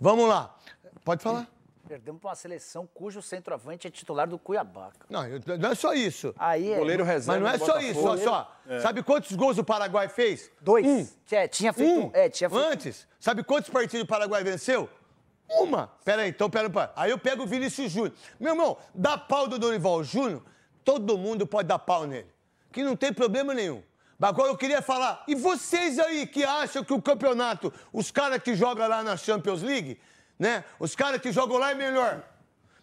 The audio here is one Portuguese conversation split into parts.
Vamos lá. Pode falar. Perdemos para uma seleção cujo centroavante é titular do Cuiabá. Não, eu, não é só isso. Aí é... Goleiro reserva. Mas não é só isso, só. É. Sabe quantos gols o Paraguai fez? Dois. Um. É, tinha feito um. É, tinha feito... Antes. Sabe quantos partidos o Paraguai venceu? Uma. Peraí, então pera, Aí eu pego o Vinícius Júnior. Meu irmão, dá pau do Dorival Júnior, todo mundo pode dar pau nele. Que não tem problema nenhum. Agora eu queria falar, e vocês aí que acham que o campeonato, os caras que jogam lá na Champions League, né? Os caras que jogam lá é melhor.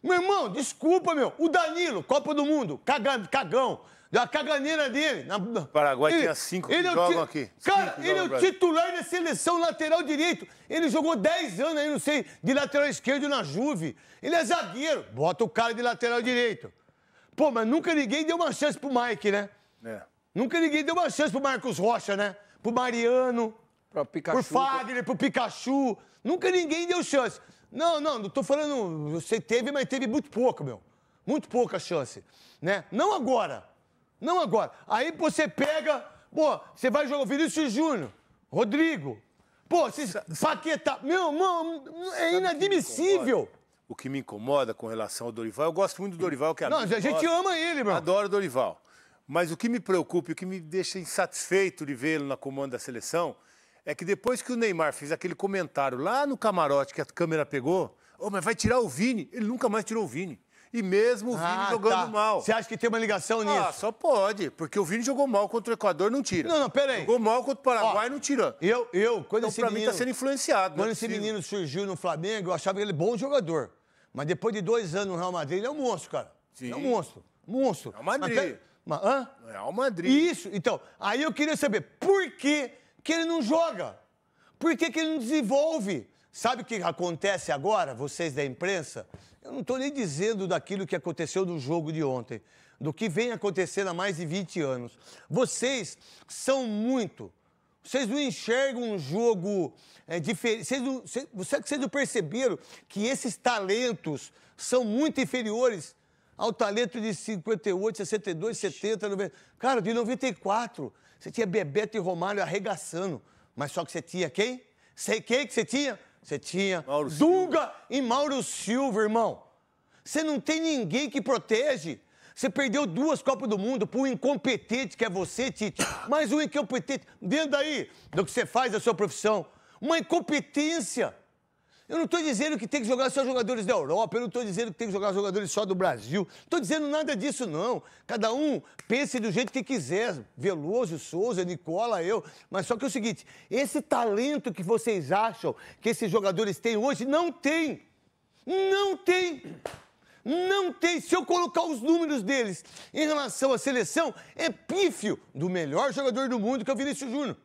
Meu irmão, desculpa, meu. O Danilo, Copa do Mundo, cagão. cagão a caganeira dele. Na... Paraguai ele, tinha cinco ele que é jogam aqui. Cara, cinco ele é o titular da seleção lateral direito. Ele jogou 10 anos aí, não sei, de lateral esquerdo na Juve. Ele é zagueiro. Bota o cara de lateral direito. Pô, mas nunca ninguém deu uma chance pro Mike, né? É. Nunca ninguém deu uma chance pro Marcos Rocha, né? Pro Mariano, pro, Pikachu, pro Fagner, pro Pikachu. Nunca ninguém deu chance. Não, não, não tô falando. Você teve, mas teve muito pouco, meu. Muito pouca chance, né? Não agora. Não agora. Aí você pega, pô, você vai jogar o Vinícius Júnior, Rodrigo. Pô, se Paquetá. Meu, mano, é inadmissível. O que me incomoda com relação ao Dorival, eu gosto muito do Dorival, que é Não, a gente gosta. ama ele, mano. Adoro o Dorival. Mas o que me preocupa e o que me deixa insatisfeito de vê-lo na comando da seleção é que depois que o Neymar fez aquele comentário lá no camarote que a câmera pegou, oh, mas vai tirar o Vini. Ele nunca mais tirou o Vini. E mesmo o ah, Vini ah, jogando tá. mal. Você acha que tem uma ligação ah, nisso? Ah, só pode, porque o Vini jogou mal contra o Equador, não tira. Não, não, peraí. Jogou mal contra o Paraguai, Ó, não tira. Eu, eu, quando então, esse pra menino, mim tá sendo influenciado. É quando é esse menino surgiu no Flamengo, eu achava ele bom jogador. Mas depois de dois anos no Real Madrid, ele é um monstro, cara. Sim. É um monstro. Monstro. Real Madrid. Mas, hã? Real Madrid. Isso, então. Aí eu queria saber por que, que ele não joga? Por que, que ele não desenvolve? Sabe o que acontece agora, vocês da imprensa? Eu não estou nem dizendo daquilo que aconteceu no jogo de ontem, do que vem acontecendo há mais de 20 anos. Vocês são muito. Vocês não enxergam um jogo é, diferente. Vocês não, vocês, vocês não perceberam que esses talentos são muito inferiores ao talento de 58, 62, 70, 90. Cara, de 94, você tinha Bebeto e Romário arregaçando. Mas só que você tinha quem? Sei quem que você tinha? Você tinha Mauro Dunga Silva. e Mauro Silva, irmão. Você não tem ninguém que protege. Você perdeu duas Copas do Mundo por um incompetente que é você, Tite. Mais um incompetente. Dentro daí do que você faz da sua profissão. Uma incompetência. Eu não estou dizendo que tem que jogar só jogadores da Europa, eu não estou dizendo que tem que jogar jogadores só do Brasil. Não estou dizendo nada disso, não. Cada um pense do jeito que quiser. Veloso, Souza, Nicola, eu. Mas só que é o seguinte: esse talento que vocês acham que esses jogadores têm hoje, não tem. Não tem. Não tem. Se eu colocar os números deles em relação à seleção, é pífio do melhor jogador do mundo, que é o Vinícius Júnior.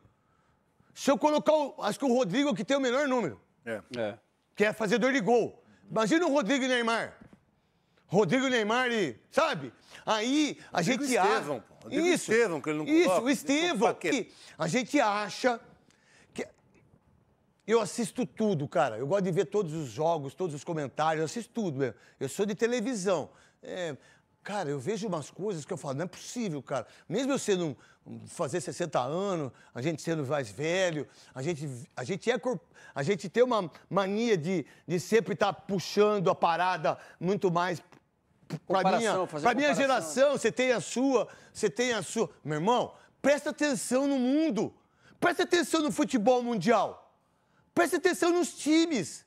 Se eu colocar, o, acho que o Rodrigo é o que tem o melhor número. É. é que é fazedor de gol. Imagina o Rodrigo e Neymar. Rodrigo Neymar e. Sabe? Aí a Rodrigo gente acha. Pô. Isso, Estevão, que ele não Isso, coloca, Estevam. a gente acha. que Eu assisto tudo, cara. Eu gosto de ver todos os jogos, todos os comentários, eu assisto tudo mesmo. Eu sou de televisão. É, Cara, eu vejo umas coisas que eu falo, não é possível, cara. Mesmo eu sendo um, fazer 60 anos, a gente sendo mais velho, a gente, a gente, é, a gente tem uma mania de, de sempre estar tá puxando a parada muito mais para minha, pra minha geração, você tem a sua, você tem a sua. Meu irmão, presta atenção no mundo. Presta atenção no futebol mundial. Presta atenção nos times.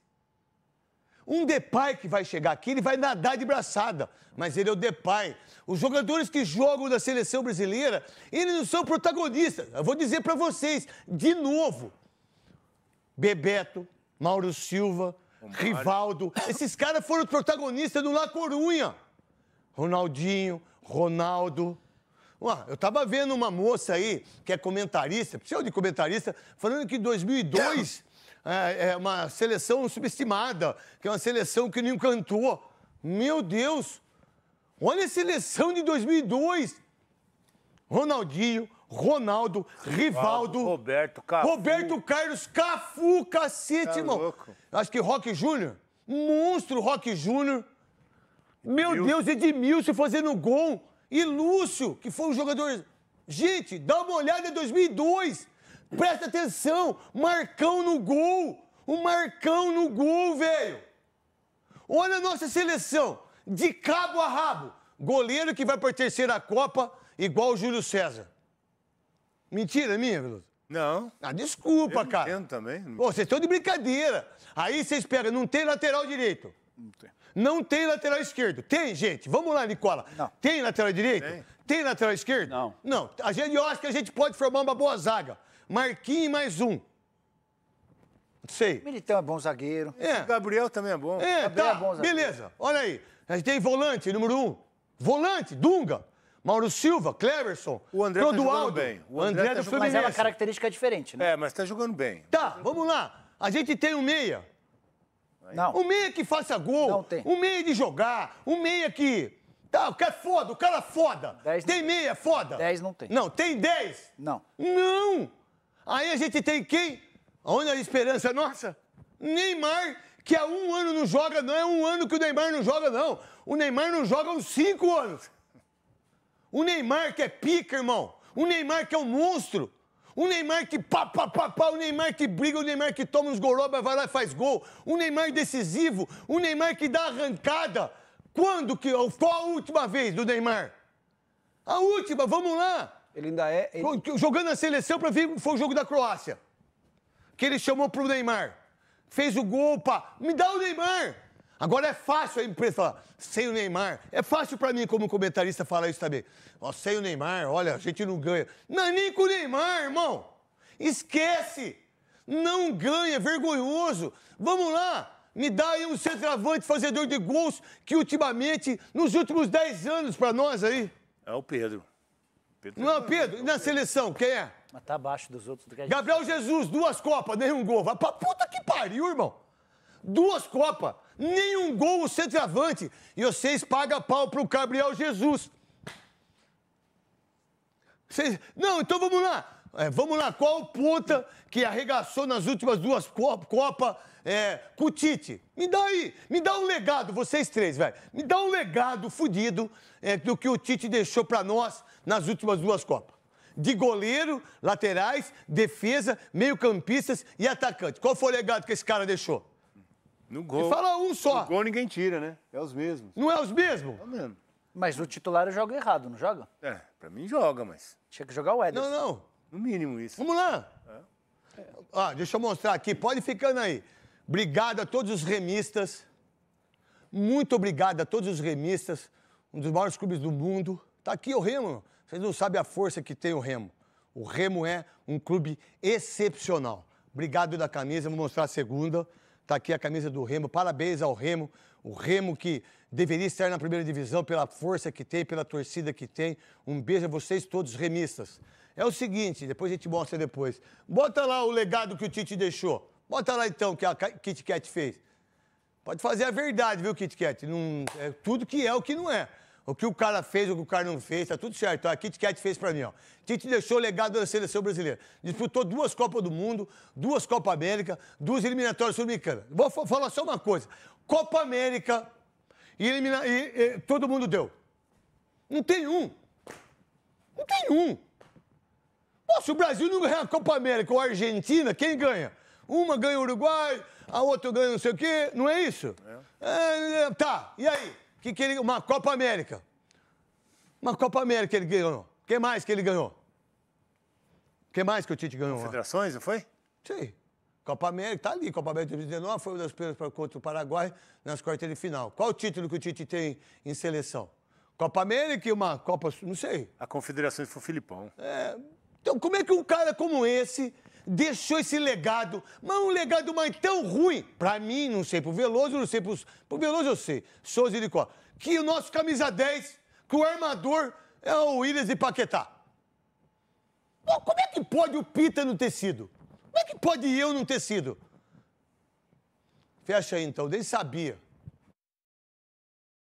Um Depay que vai chegar aqui, ele vai nadar de braçada, mas ele é o Depay. Os jogadores que jogam da seleção brasileira, eles não são protagonistas. Eu vou dizer para vocês, de novo. Bebeto, Mauro Silva, Rivaldo, esses caras foram protagonistas do La Corunha. Ronaldinho, Ronaldo. Ué, eu tava vendo uma moça aí, que é comentarista, pseudo de comentarista, falando que em 2002 é, é uma seleção subestimada, que é uma seleção que não encantou. Meu Deus! Olha a seleção de 2002. Ronaldinho, Ronaldo, Rivaldo, Roberto, Cafu. Roberto Carlos, Cafu, cacete, tá irmão. Acho que Rock Júnior, monstro Rock Júnior. Meu Deus, Edmilson fazendo gol. E Lúcio, que foi um jogador... Gente, dá uma olhada em 2002. Presta atenção, Marcão no gol. O Marcão no gol, velho. Olha a nossa seleção, de cabo a rabo. Goleiro que vai para a terceira Copa, igual o Júlio César. Mentira minha, Veloso? Não. Ah, desculpa, eu cara. Entendo também. Pô, vocês estão de brincadeira. Aí vocês pegam, não tem lateral direito. Não tem. Não tem lateral esquerdo. Tem, gente. Vamos lá, Nicola. Não. Tem lateral direito? Tem. tem lateral esquerdo? Não. Não. A gente, acha que a gente pode formar uma boa zaga. Marquinhos mais um. Não sei. Militão é bom zagueiro. É. Gabriel também é bom. É, Gabriel tá. é bom zagueiro. Beleza, olha aí. A gente tem volante, número um. Volante, Dunga. Mauro Silva, Cleverson, o André tá Clodoaldo. Tá bem. O André, André tá jogando... Mas é uma característica diferente, né? É, mas tá jogando bem. Tá, vamos lá. A gente tem o um meia. Não. O um meia que faça gol. Não tem. O um meia de jogar. O meia que... Tá, o cara é foda, o cara é foda. Dez tem meia, foda. 10 não tem. Não, tem 10? Não. Não! Aí a gente tem quem? Onde a esperança nossa? Neymar, que há um ano não joga, não é um ano que o Neymar não joga, não. O Neymar não joga há uns cinco anos. O Neymar que é pica, irmão. O Neymar que é um monstro. O Neymar que pá, pá, pá, pá, o Neymar que briga, o Neymar que toma os gorobas, vai lá e faz gol. O Neymar decisivo, o Neymar que dá arrancada. Quando que? É qual a última vez do Neymar? A última, vamos lá. Ele ainda é. Ele... Jogando na seleção, para mim, foi o jogo da Croácia. Que ele chamou pro Neymar. Fez o gol, pá. Me dá o Neymar! Agora é fácil a imprensa falar, sem o Neymar. É fácil para mim, como comentarista, falar isso também. Ó, sem o Neymar, olha, a gente não ganha. Não, é nem com o Neymar, irmão! Esquece! Não ganha, vergonhoso! Vamos lá! Me dá aí um centroavante fazedor de gols que ultimamente, nos últimos 10 anos para nós aí. É o Pedro. Pedro não, Pedro, e na seleção, quem é? Mas tá abaixo dos outros do que a gente... Gabriel Jesus, duas Copas, nenhum gol. Vai pra puta que pariu, irmão. Duas Copas, nenhum gol o centroavante. E vocês pagam pau pro Gabriel Jesus. Vocês... Não, então vamos lá. É, vamos lá, qual puta que arregaçou nas últimas duas Copas Copa, é, com o Tite? Me dá aí, me dá um legado, vocês três, velho. Me dá um legado fudido é, do que o Tite deixou para nós nas últimas duas Copas. De goleiro, laterais, defesa, meio-campistas e atacante. Qual foi o legado que esse cara deixou? No gol. E fala um só. No gol ninguém tira, né? É os mesmos. Não é os mesmos? É o mesmo. Mas o titular joga errado, não joga? É, pra mim joga, mas. Tinha que jogar o Ederson. Não, não. No mínimo isso. Vamos lá. É. Ah, deixa eu mostrar aqui. Pode ficando aí. Obrigado a todos os remistas. Muito obrigado a todos os remistas. Um dos maiores clubes do mundo. Tá aqui o Remo. Vocês não sabem a força que tem o Remo. O Remo é um clube excepcional. Obrigado da camisa. Vou mostrar a segunda. Tá aqui a camisa do Remo. Parabéns ao Remo o Remo que deveria estar na primeira divisão pela força que tem, pela torcida que tem. Um beijo a vocês todos remistas. É o seguinte, depois a gente mostra depois. Bota lá o legado que o Tite deixou. Bota lá então que a Kit Kat fez. Pode fazer a verdade, viu, Kit Kat? Não, é tudo que é o que não é. O que o cara fez, o que o cara não fez, tá tudo certo. A Kit Kat fez para mim, ó. Tite deixou o legado da seleção brasileira. Disputou duas Copas do Mundo, duas Copas América, duas eliminatórias sul-americanas. Vou falar só uma coisa. Copa América e, elimina, e, e todo mundo deu. Não tem um. Não tem um. Pô, se o Brasil não ganhar a Copa América ou a Argentina, quem ganha? Uma ganha o Uruguai, a outra ganha não sei o quê, não é isso? É. É, é tá, e aí? Que que ele, uma Copa América. Uma Copa América ele ganhou. O que mais que ele ganhou? O que mais que o Tite ganhou? Confederações, não foi? Sim. Copa América, está ali, Copa América 2019 foi uma das primeiras para, contra o Paraguai nas quartas de final. Qual o título que o Tite tem em seleção? Copa América e uma Copa, não sei. A Confederação foi o Filipão. É, então como é que um cara como esse deixou esse legado, mas um legado mais tão ruim, para mim, não sei, pro Veloso, não sei, pros, pro Veloso eu sei, Souza e Licó, que o nosso camisa 10, que o armador é o Williams de Paquetá. Bom, como é que pode o Pita no tecido? Como é que pode eu não ter sido? Fecha aí então, nem sabia.